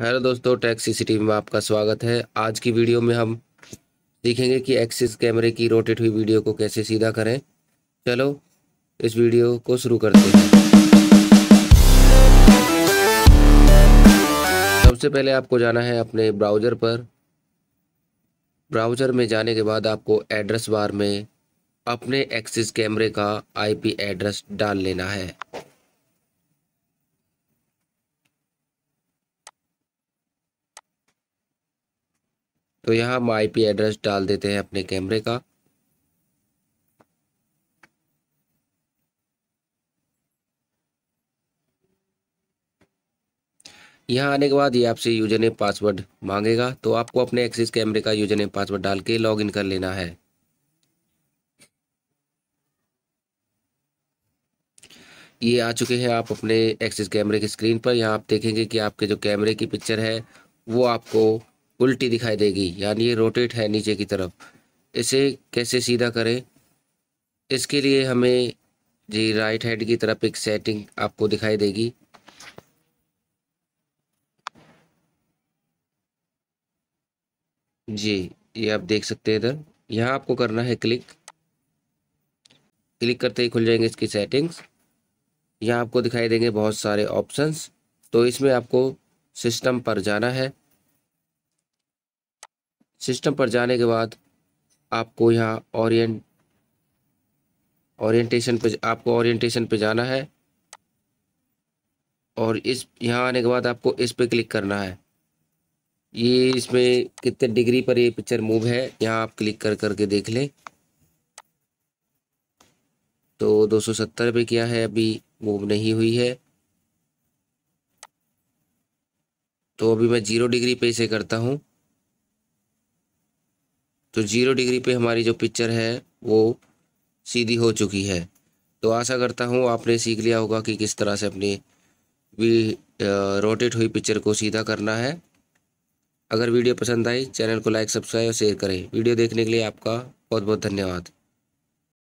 hello दोस्तों tax city में आपका स्वागत है आज की वीडियो में हम देखेंगे कि एक्सिस कैमरे की रोटेट हुई वीडियो को कैसे सीधा करें चलो इस वीडियो को शुरू करते हैं सबसे पहले आपको जाना है अपने ब्राउज़र पर ब्राउज़र में जाने के बाद आपको एड्रेस बार में अपने एक्सिस कैमरे का आईपी एड्रेस डाल लेना है तो यहाँ हम आईपी एड्रेस डाल देते हैं अपने कैमरे का यहाँ आने के बाद ये आपसे यूजर ने पासवर्ड मांगेगा तो आपको अपने एक्सिस कैमरे का यूजर ने पासवर्ड डाल के लॉगिन कर लेना है ये आ चुके हैं आप अपने एक्सिस कैमरे की स्क्रीन पर यहाँ आप देखेंगे कि आपके जो कैमरे की पिक्चर है वो आपको उल्टी दिखाई देगी यानी ये रोटेट है नीचे की तरफ इसे कैसे सीधा करें इसके लिए हमें जी राइट हैंड की तरफ एक सेटिंग आपको दिखाई देगी जी ये आप देख सकते हैं इधर यहाँ आपको करना है क्लिक क्लिक करते ही खुल जाएंगे इसकी सेटिंग्स यहाँ आपको दिखाई देंगे बहुत सारे ऑप्शंस तो इसमें आपको सिस्टम पर जाना है सिस्टम पर जाने के बाद आपको यहाँ ओरिएंट ओरिएंटेशन पे आपको ओरिएंटेशन पे जाना है और इस यहाँ आने के बाद आपको इस पे क्लिक करना है ये इसमें कितने डिग्री पर ये पिक्चर मूव है यहाँ आप क्लिक कर करके देख लें तो 270 पे किया है अभी मूव नहीं हुई है तो अभी मैं जीरो डिग्री पे इसे करता हूँ तो जीरो डिग्री पे हमारी जो पिक्चर है वो सीधी हो चुकी है तो आशा करता हूँ आपने सीख लिया होगा कि किस तरह से अपनी भी रोटेट हुई पिक्चर को सीधा करना है अगर वीडियो पसंद आई चैनल को लाइक सब्सक्राइब और शेयर करें वीडियो देखने के लिए आपका बहुत बहुत धन्यवाद